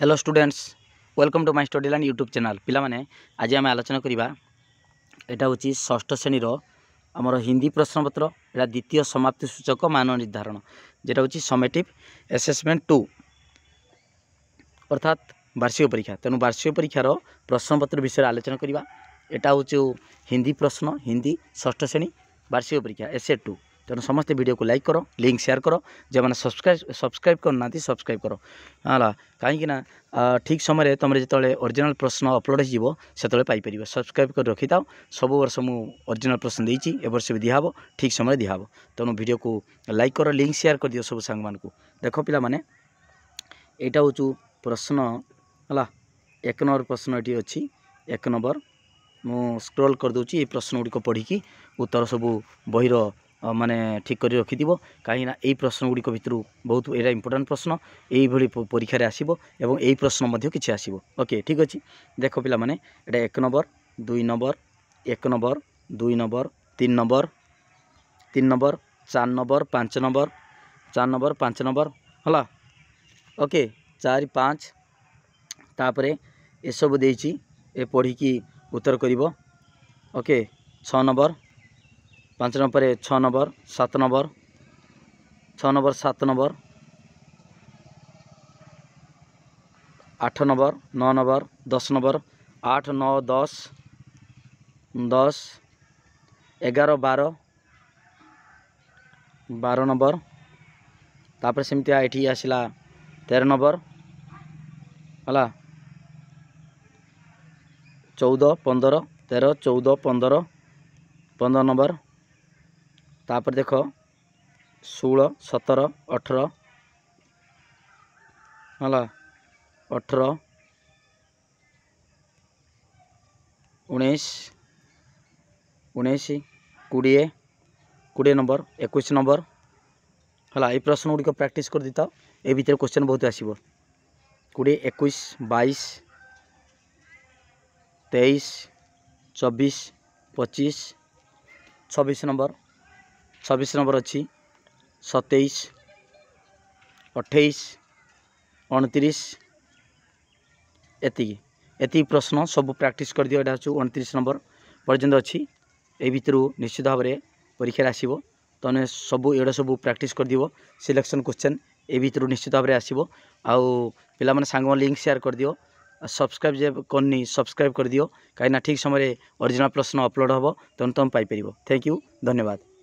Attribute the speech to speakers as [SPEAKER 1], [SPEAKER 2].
[SPEAKER 1] hello students welcome to my study land YouTube channel ପିଲାମାନେ ଆଜି ଆମେ ଆଲୋଚନା କରିବା ଏଇଟା ହେଉଛି ଷଷ୍ଠ ଶ୍ରେଣୀର ଆମର ହିନ୍ଦୀ ପ୍ରଶ୍ନପତ୍ର ଏଇଟା ଦ୍ୱିତୀୟ ସମାପ୍ତି ସୂଚକ ମାନ ନିର୍ଦ୍ଧାରଣ যেটা হচ্ছে সমেটিভ অ্যাসেসমেন্ট টু অর্থাৎ বার্ষিক পরীক্ষা তেমন বার্ষিক পরীক্ষার প্রশ্নপত্র বিষয়ে আলোচনা করা এটা হচ্ছে হিন্দি প্রশ্ন হিন্দি ষষ্ঠ শ্রেণী বার্ষিক পরীক্ষা এসে টু ତେଣୁ ସମସ୍ତେ ଭିଡ଼ିଓକୁ ଲାଇକ୍ କର ଲିଙ୍କ୍ ସେୟାର କର ଯେଉଁମାନେ ସବସ୍କ୍ରାଇବ୍ ସବସ୍କ୍ରାଇବ୍ କରୁନାହାନ୍ତି ସବସ୍କ୍ରାଇବ୍ କର ହେଲା କାହିଁକିନା ଠିକ୍ ସମୟରେ ତୁମର ଯେତେବେଳେ ଅରିଜିନାଲ୍ ପ୍ରଶ୍ନ ଅପଲୋଡ଼ ହୋଇଯିବ ସେତେବେଳେ ପାଇପାରିବ ସବସ୍କ୍ରାଇବ୍ କରି ରଖିଥାଅ ସବୁ ବର୍ଷ ମୁଁ ଅରିଜିନାଲ୍ ପ୍ରଶ୍ନ ଦେଇଛି ଏ ବର୍ଷ ବି ଦିଆହେବ ଠିକ୍ ସମୟରେ ଦିଆହେବ ତେଣୁ ଭିଡ଼ିଓକୁ ଲାଇକ୍ କର ଲିଙ୍କ୍ ସେୟାର କରିଦିଅ ସବୁ ସାଙ୍ଗମାନଙ୍କୁ ଦେଖ ପିଲାମାନେ ଏଇଟା ହେଉଛୁ ପ୍ରଶ୍ନ ହେଲା ଏକ ନମ୍ବର ପ୍ରଶ୍ନ ଏଠି ଅଛି ଏକ ନମ୍ବର ମୁଁ ସ୍କ୍ରୋଲ୍ କରିଦେଉଛି ଏଇ ପ୍ରଶ୍ନ ଗୁଡ଼ିକ ପଢ଼ିକି ଉତ୍ତର ସବୁ ବହିର ମାନେ ଠିକ୍ କରି ରଖିଥିବ କାହିଁକିନା ଏହି ପ୍ରଶ୍ନଗୁଡ଼ିକ ଭିତରୁ ବହୁତ ଏଇଟା ଇମ୍ପୋର୍ଟାଣ୍ଟ ପ୍ରଶ୍ନ ଏଇଭଳି ପରୀକ୍ଷାରେ ଆସିବ ଏବଂ ଏହି ପ୍ରଶ୍ନ ମଧ୍ୟ କିଛି ଆସିବ ଓକେ ଠିକ୍ ଅଛି ଦେଖ ପିଲାମାନେ ଏଇଟା ଏକ ନମ୍ବର ଦୁଇ ନମ୍ବର ଏକ ନମ୍ବର ଦୁଇ ନମ୍ବର ତିନି ନମ୍ବର ତିନି ନମ୍ବର ଚାରି ନମ୍ବର ପାଞ୍ଚ ନମ୍ବର ଚାରି ନମ୍ବର ପାଞ୍ଚ ନମ୍ବର ହେଲା ଓକେ ଚାରି ପାଞ୍ଚ ତାପରେ ଏସବୁ ଦେଇଛି ଏ ପଢ଼ିକି ଉତ୍ତର କରିବ ଓକେ ଛଅ ନମ୍ବର ପାଞ୍ଚ ନମ୍ବରରେ ଛଅ ନମ୍ବର ସାତ ନମ୍ବର ଛଅ ନମ୍ବର ସାତ ନମ୍ବର ଆଠ ନମ୍ବର ନଅ ନମ୍ବର ଦଶ ନମ୍ବର ଆଠ ନଅ ଦଶ ଦଶ ଏଗାର ବାର ବାର ନମ୍ବର ତାପରେ ସେମିତିଆ ଏଠି ଆସିଲା ତେର ନମ୍ବର ହେଲା ଚଉଦ ପନ୍ଦର ତେର ଚଉଦ ପନ୍ଦର ପନ୍ଦର ନମ୍ବର तापर देख षोल सतर अठर है अठर उन्नीस उन्नीस कोड़े कोड़े नंबर एक नंबर हाला ये प्रश्न प्राक्ट कर दी था यह भर क्वेश्चन बहुत आसो कोड़े एक बैश तेईस चबीस पचीस छब्बीस नंबर ଛବିଶ ନମ୍ବର ଅଛି ସତେଇଶ ଅଠେଇଶ ଅଣତିରିଶ ଏତିକି ଏତିକି ପ୍ରଶ୍ନ ସବୁ ପ୍ରାକ୍ଟିସ୍ କରିଦିଅ ଏଇଟା ହେଉଛି ଅଣତିରିଶ ନମ୍ବର ପର୍ଯ୍ୟନ୍ତ ଅଛି ଏଇ ଭିତରୁ ନିଶ୍ଚିତ ଭାବରେ ପରୀକ୍ଷାରେ ଆସିବ ତୁମେ ସବୁ ଏଗୁଡ଼ା ସବୁ ପ୍ରାକ୍ଟିସ୍ କରିଦିବ ସିଲେକ୍ସନ୍ କ୍ୱେଶ୍ଚନ୍ ଏ ଭିତରୁ ନିଶ୍ଚିତ ଭାବରେ ଆସିବ ଆଉ ପିଲାମାନେ ସାଙ୍ଗମାନେ ଲିଙ୍କ୍ ସେୟାର କରିଦିଅ ସବସ୍କ୍ରାଇବ୍ ଯେ କରିନି ସବସ୍କ୍ରାଇବ୍ କରିଦିଅ କାହିଁକିନା ଠିକ୍ ସମୟରେ ଅରିଜିନାଲ୍ ପ୍ରଶ୍ନ ଅପଲୋଡ଼୍ ହେବ ତେଣୁ ତୁମେ ପାଇପାରିବ ଥ୍ୟାଙ୍କ ୟୁ ଧନ୍ୟବାଦ